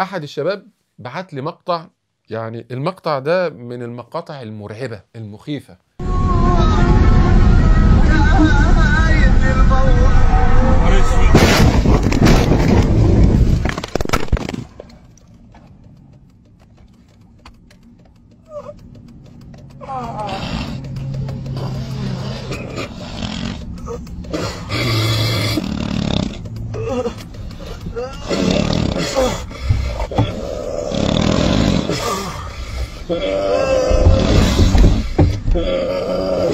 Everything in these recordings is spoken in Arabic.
احد الشباب بعت لي مقطع يعني المقطع ده من المقاطع المرعبه المخيفه Uh...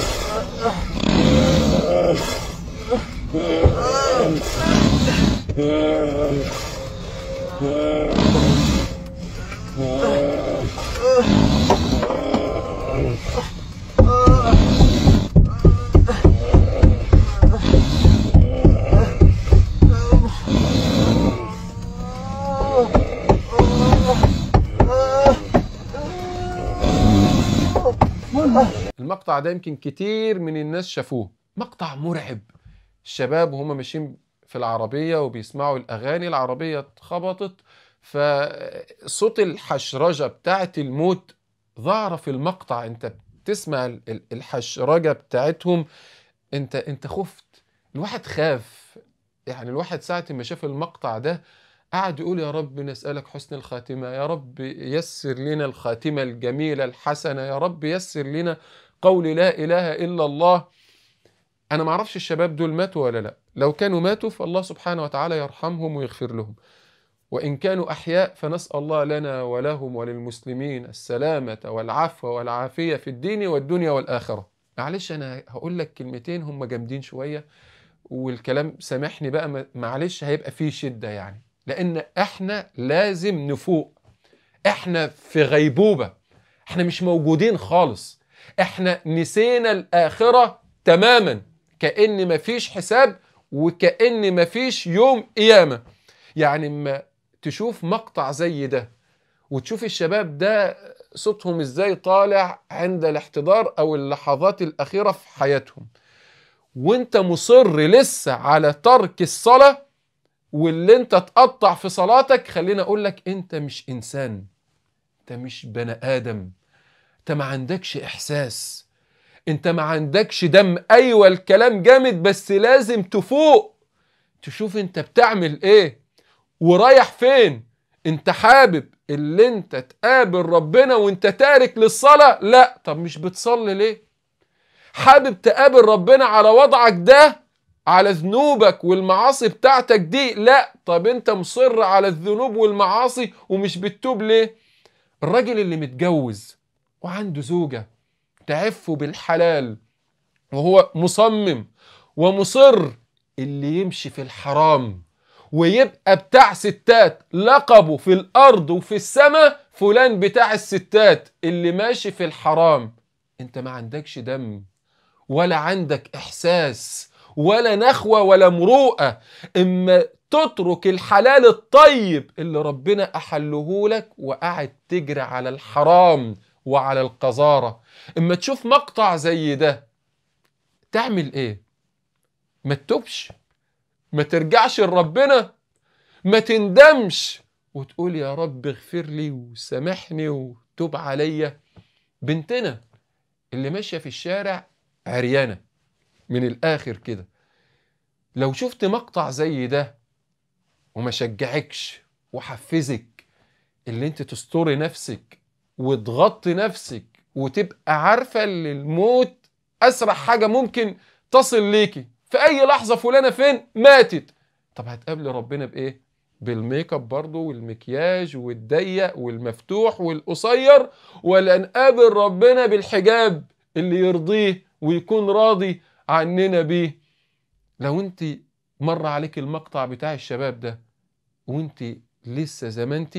المقطع ده يمكن كتير من الناس شافوه مقطع مرعب الشباب وهم ماشيين في العربية وبيسمعوا الأغاني العربية اتخبطت فصوت الحشرجة بتاعت الموت ظهر في المقطع انت بتسمع الحشرجة بتاعتهم انت انت خفت الواحد خاف يعني الواحد ساعة ما شاف المقطع ده قعد يقول يا رب نسألك حسن الخاتمة يا رب يسر لنا الخاتمة الجميلة الحسنة يا رب يسر لنا قول لا إله إلا الله أنا ما اعرفش الشباب دول ماتوا ولا لا لو كانوا ماتوا فالله سبحانه وتعالى يرحمهم ويغفر لهم وإن كانوا أحياء فنسأل الله لنا ولهم وللمسلمين السلامة والعفو والعافية في الدين والدنيا والآخرة معلش أنا هقول لك كلمتين هم جامدين شوية والكلام سامحني بقى معلش هيبقى فيه شدة يعني لأن إحنا لازم نفوق إحنا في غيبوبة إحنا مش موجودين خالص احنا نسينا الاخره تماما كان مفيش حساب وكان مفيش يوم قيامه يعني ما تشوف مقطع زي ده وتشوف الشباب ده صوتهم ازاي طالع عند الاحتضار او اللحظات الاخيره في حياتهم وانت مصر لسه على ترك الصلاه واللي انت تقطع في صلاتك خلينا اقول لك انت مش انسان انت مش بني ادم انت ما عندكش احساس انت ما عندكش دم ايوه الكلام جامد بس لازم تفوق تشوف انت بتعمل ايه ورايح فين انت حابب اللي انت تقابل ربنا وانت تارك للصلاة لا طب مش بتصلي ليه حابب تقابل ربنا على وضعك ده على ذنوبك والمعاصي بتاعتك دي لا طب انت مصر على الذنوب والمعاصي ومش بتتوب ليه الراجل اللي متجوز وعنده زوجة تعفه بالحلال وهو مصمم ومصر اللي يمشي في الحرام ويبقى بتاع ستات لقبه في الأرض وفي السماء فلان بتاع الستات اللي ماشي في الحرام انت ما عندكش دم ولا عندك إحساس ولا نخوة ولا مروءة إما تترك الحلال الطيب اللي ربنا أحله لك وقعد تجري على الحرام وعلى القذارة اما تشوف مقطع زي ده تعمل ايه ما تتوبش ما ترجعش لربنا ما تندمش وتقول يا رب اغفر لي وسامحني وتوب عليا بنتنا اللي ماشيه في الشارع عريانه من الاخر كده لو شفت مقطع زي ده وما شجعكش وحفزك اللي انت تستوري نفسك وتغطي نفسك وتبقى عارفه ان الموت اسرع حاجه ممكن تصل ليكي في اي لحظه فلانه فين ماتت طب هتقابلي ربنا بايه بالميك اب برضه والمكياج والضيق والمفتوح والقصير ولا نقابل ربنا بالحجاب اللي يرضيه ويكون راضي عننا بيه لو انت مر عليك المقطع بتاع الشباب ده وانت لسه زي ما انت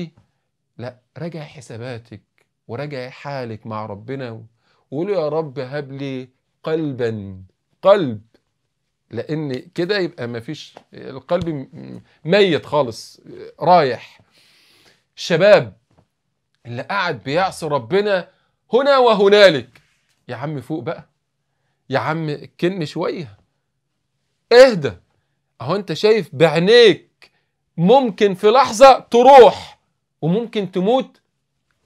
لا راجع حساباتك وراجعي حالك مع ربنا وقول يا رب هب لي قلبا قلب لان كده يبقى ما فيش القلب ميت خالص رايح الشباب اللي قاعد بيعصي ربنا هنا وهنالك يا عم فوق بقى يا عم كن شويه اهدى اهو انت شايف بعينيك ممكن في لحظه تروح وممكن تموت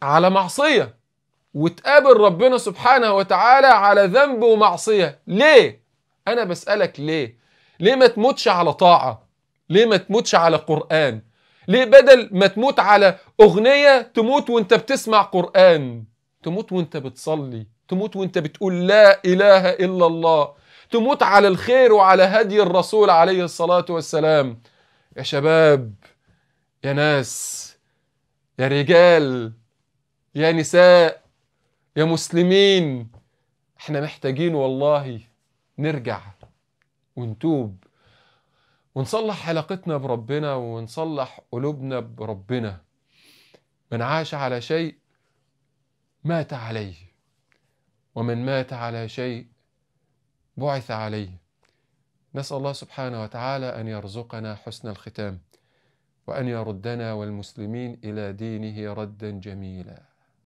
على معصية وتقابل ربنا سبحانه وتعالى على ذنب ومعصية ليه؟ أنا بسألك ليه؟ ليه ما تموتش على طاعة؟ ليه ما تموتش على قرآن؟ ليه بدل ما تموت على أغنية تموت وانت بتسمع قرآن؟ تموت وانت بتصلي تموت وانت بتقول لا إله إلا الله تموت على الخير وعلى هدي الرسول عليه الصلاة والسلام يا شباب يا ناس يا رجال يا نساء يا مسلمين احنا محتاجين والله نرجع ونتوب ونصلح علاقتنا بربنا ونصلح قلوبنا بربنا من عاش على شيء مات عليه ومن مات على شيء بعث عليه نسال الله سبحانه وتعالى ان يرزقنا حسن الختام وان يردنا والمسلمين الى دينه ردا جميلا